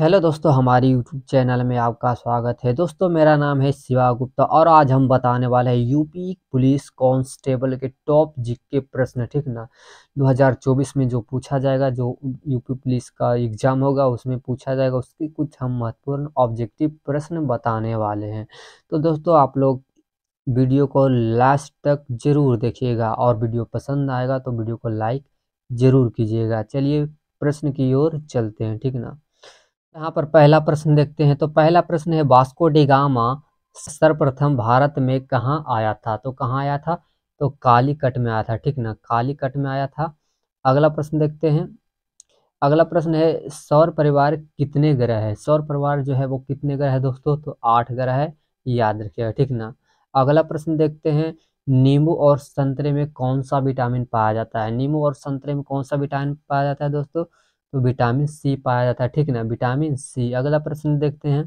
hello दोस्तों हमारे YouTube channel में आपका स्वागत है दोस्तों मेरा नाम है शिवा गुप्ता और आज हम बताने वाले हैं यूपी पुलिस कांस्टेबल के टॉप जीके प्रश्न ठीक ना 2024 में जो पूछा जाएगा जो यूपी पुलिस का एग्जाम होगा उसमें पूछा जाएगा उसके कुछ हम महत्वपूर्ण ऑब्जेक्टिव प्रश्न बताने वाले हैं तो दोस्तों आप लोग वीडियो को लास्ट तक जरूर देखिएगा और वीडियो पसंद आएगा तो वीडियो को लाइक ज़रूर कीजिएगा चलिए प्रश्न की ओर चलते हैं ठीक ना यहाँ पर पहला प्रश्न देखते हैं तो पहला प्रश्न है वास्को डिगामा सर्वप्रथम भारत में कहाँ आया था तो कहाँ आया था तो कालीकट में आया था ठीक ना कालीकट में आया था अगला प्रश्न देखते हैं अगला प्रश्न है सौर परिवार कितने ग्रह है सौर परिवार जो है वो कितने ग्रह है दोस्तों तो आठ ग्रह है याद रखिएगा ठीक ना अगला प्रश्न देखते हैं नींबू और संतरे में कौन सा विटामिन पाया जाता है नींबू और संतरे में कौन सा विटामिन पाया जाता है दोस्तों तो विटामिन सी पाया जाता है ठीक ना विटामिन सी अगला प्रश्न देखते हैं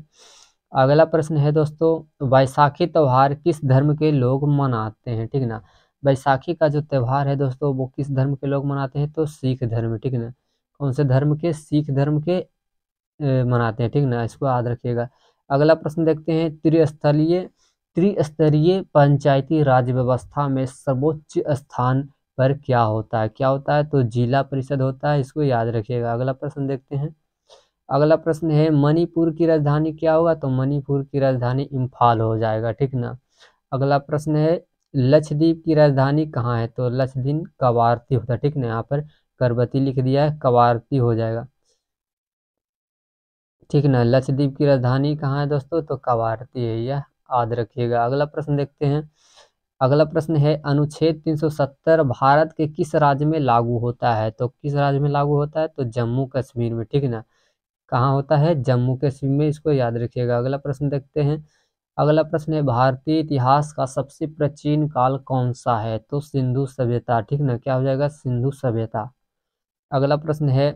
अगला प्रश्न है दोस्तों वैसाखी त्यौहार किस धर्म के लोग मनाते हैं ठीक ना वैसाखी का जो त्यौहार है दोस्तों वो किस धर्म के लोग मनाते हैं तो सिख धर्म ठीक ना कौन से धर्म के सिख धर्म के मनाते हैं ठीक ना इसको याद रखिएगा अगला प्रश्न देखते हैं त्रिस्तरीय त्रिस्तरीय पंचायती राज व्यवस्था में सर्वोच्च स्थान पर क्या होता है क्या होता है तो जिला परिषद होता है इसको याद रखिएगा अगला प्रश्न देखते हैं अगला प्रश्न है मणिपुर की राजधानी क्या होगा तो मणिपुर की राजधानी इम्फाल हो जाएगा ठीक ना अगला प्रश्न है लक्षद्वीप की राजधानी कहाँ है तो लक्षद्वीप कवारती होता है ठीक ना यहाँ पर करबती लिख दिया है कवारती हो जाएगा ठीक ना लक्षद्वीप की राजधानी कहाँ है दोस्तों तो कवारती है यह याद रखिएगा अगला प्रश्न देखते हैं अगला प्रश्न है अनुच्छेद 370 भारत के किस राज्य में लागू होता है तो किस राज्य में लागू होता है तो जम्मू कश्मीर में ठीक ना कहाँ होता है जम्मू कश्मीर में इसको याद रखिएगा अगला प्रश्न देखते हैं अगला प्रश्न है भारतीय इतिहास का सबसे प्राचीन काल कौन सा है तो सिंधु सभ्यता ठीक ना क्या हो जाएगा सिंधु सभ्यता अगला प्रश्न है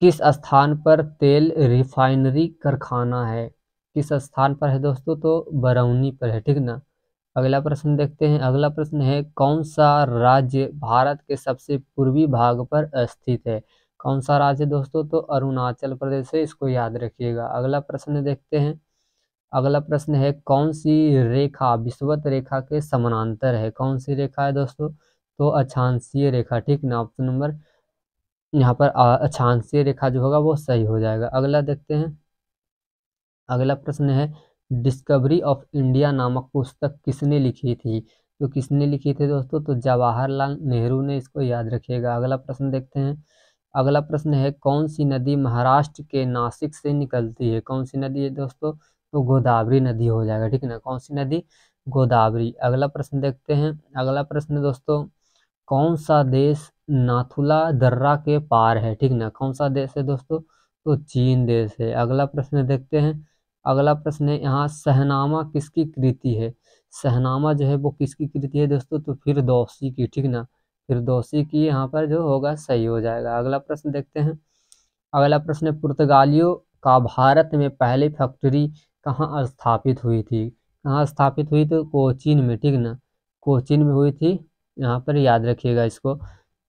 किस स्थान पर तेल रिफाइनरी कारखाना है किस स्थान पर है दोस्तों तो बरौनी पर है ठीक ना अगला प्रश्न देखते हैं अगला प्रश्न है कौन सा राज्य भारत के सबसे पूर्वी भाग पर स्थित है कौन सा राज्य दोस्तों तो अरुणाचल प्रदेश है इसको याद रखिएगा अगला प्रश्न देखते हैं अगला प्रश्न है कौन सी रेखा विश्वत रेखा के समानांतर है कौन सी रेखा है दोस्तों तो अछांसीय रेखा ठीक ना ऑप्शन नंबर यहाँ पर अछांसीय रेखा जो होगा वो सही हो जाएगा अगला देखते हैं अगला प्रश्न है डिस्कवरी ऑफ इंडिया नामक पुस्तक किसने लिखी थी तो किसने लिखी थी दोस्तों तो जवाहरलाल नेहरू ने इसको याद रखिएगा अगला प्रश्न देखते हैं अगला प्रश्न है कौन सी नदी महाराष्ट्र के नासिक से निकलती है कौन सी नदी है दोस्तों तो गोदावरी नदी हो जाएगा ठीक है ना कौन सी नदी गोदावरी अगला प्रश्न देखते हैं अगला प्रश्न दोस्तों कौन सा देश नाथुला दर्रा के पार है ठीक ना कौन सा देश है दोस्तों तो चीन देश है अगला प्रश्न देखते हैं अगला प्रश्न है यहाँ सहनामा किसकी कृति है सहनामा जो है वो किसकी कृति है दोस्तों तो फिर दोषी की ठीक ना फिर दोषी की यहाँ पर जो होगा सही हो जाएगा अगला प्रश्न देखते हैं अगला प्रश्न है पुर्तगालियों का भारत में पहले फैक्ट्री कहाँ स्थापित हुई थी कहाँ स्थापित हुई तो कोचीन में ठीक ना कोचीन में हुई थी यहाँ पर याद रखिएगा इसको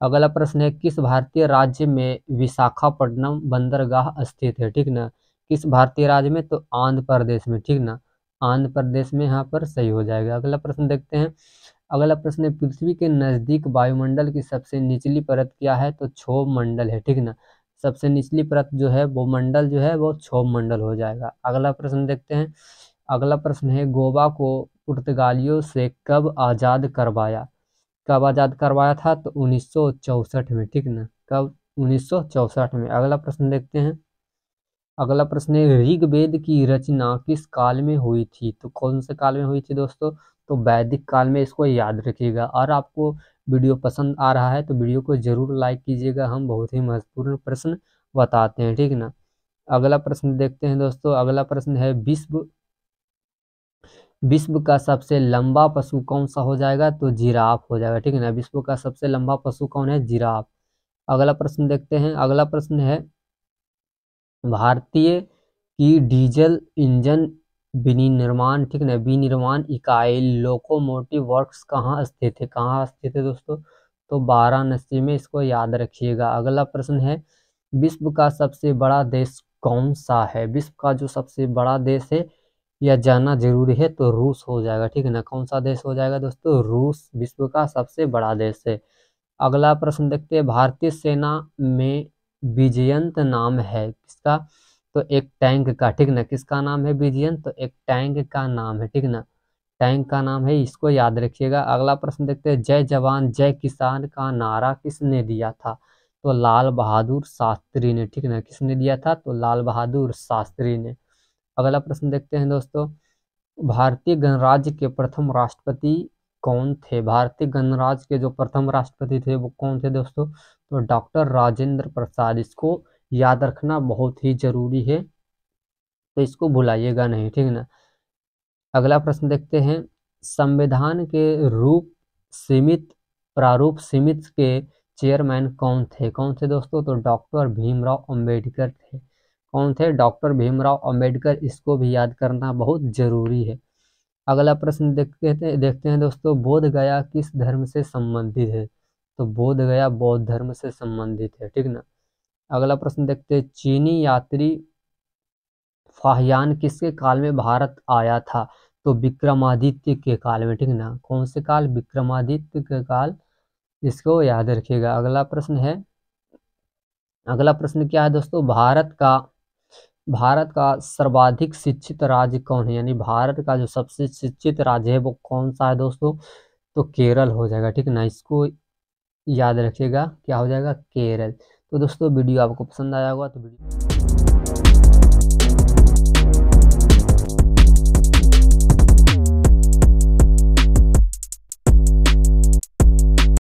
अगला प्रश्न है किस भारतीय राज्य में विशाखापट्टनम बंदरगाह स्थित है ठीक ना किस भारतीय राज्य में तो आंध्र प्रदेश में ठीक ना आंध्र प्रदेश में यहाँ पर सही हो जाएगा अगला प्रश्न देखते हैं अगला प्रश्न है पृथ्वी के नज़दीक वायुमंडल की सबसे निचली परत क्या है तो क्षोभ मंडल है ठीक ना सबसे निचली परत जो है वो मंडल जो है वो क्षोभ मंडल हो जाएगा अगला प्रश्न देखते हैं अगला प्रश्न है गोवा को पुर्तगालियों से कब आज़ाद करवाया कब आज़ाद करवाया था तो उन्नीस में ठीक ना कब उन्नीस में अगला प्रश्न देखते हैं अगला प्रश्न है ऋग्वेद की रचना किस काल में हुई थी तो कौन से काल में हुई थी दोस्तों तो वैदिक काल में इसको याद रखिएगा और आपको वीडियो पसंद आ रहा है तो वीडियो को ज़रूर लाइक कीजिएगा हम बहुत ही महत्वपूर्ण प्रश्न बताते हैं ठीक ना अगला प्रश्न देखते हैं दोस्तों अगला प्रश्न है विश्व विश्व का सबसे लंबा पशु कौन सा हो जाएगा तो जिराफ हो जाएगा ठीक है ना विश्व का सबसे लंबा पशु कौन है जिराफ अगला प्रश्न देखते हैं अगला प्रश्न है भारतीय की डीजल इंजन विनिर्माण ठीक ना विनिर्माण इकाई लोकोमोटिव वर्क्स कहाँ स्थित है कहाँ स्थित है दोस्तों तो वाराणसी में इसको याद रखिएगा अगला प्रश्न है विश्व का सबसे बड़ा देश कौन सा है विश्व का जो सबसे बड़ा देश है यह जानना जरूरी है तो रूस हो जाएगा ठीक है ना कौन सा देश हो जाएगा दोस्तों रूस विश्व का सबसे बड़ा देश है अगला प्रश्न देखते हैं भारतीय सेना में विजयंत नाम है किसका तो एक टैंक का ठीक ना किसका नाम है विजयंत तो एक टैंक का नाम है ठीक ना टैंक का नाम है इसको याद रखिएगा अगला प्रश्न देखते हैं जय जवान जय किसान का नारा किसने दिया था तो लाल बहादुर शास्त्री ने ठीक ना किसने दिया था तो लाल बहादुर शास्त्री ने अगला प्रश्न देखते हैं दोस्तों भारतीय गणराज्य के प्रथम राष्ट्रपति कौन थे भारतीय गणराज्य के जो प्रथम राष्ट्रपति थे वो कौन थे दोस्तों तो डॉक्टर राजेंद्र प्रसाद इसको याद रखना बहुत ही ज़रूरी है तो इसको भुलाइएगा नहीं ठीक है ना अगला प्रश्न देखते हैं संविधान के रूप सीमित प्रारूप सीमित के चेयरमैन कौन थे कौन थे दोस्तों तो डॉक्टर भीमराव अंबेडकर थे कौन थे डॉक्टर भीमराव अंबेडकर इसको भी याद करना बहुत ज़रूरी है अगला प्रश्न देखते हैं देखते हैं दोस्तों बोध गया किस धर्म से संबंधित है तो बोध गया बौद्ध धर्म से संबंधित है ठीक ना अगला प्रश्न देखते हैं चीनी यात्री फाहयान किसके काल में भारत आया था तो विक्रमादित्य के काल में ठीक ना कौन से काल विक्रमादित्य के काल इसको याद रखिएगा अगला प्रश्न है अगला प्रश्न क्या है दोस्तों भारत का भारत का सर्वाधिक शिक्षित राज्य कौन है यानी भारत का जो सबसे शिक्षित राज्य है वो कौन सा है दोस्तों तो केरल हो जाएगा ठीक ना इसको याद रखिएगा क्या हो जाएगा केरल तो दोस्तों वीडियो आपको पसंद आया होगा तो वीडियो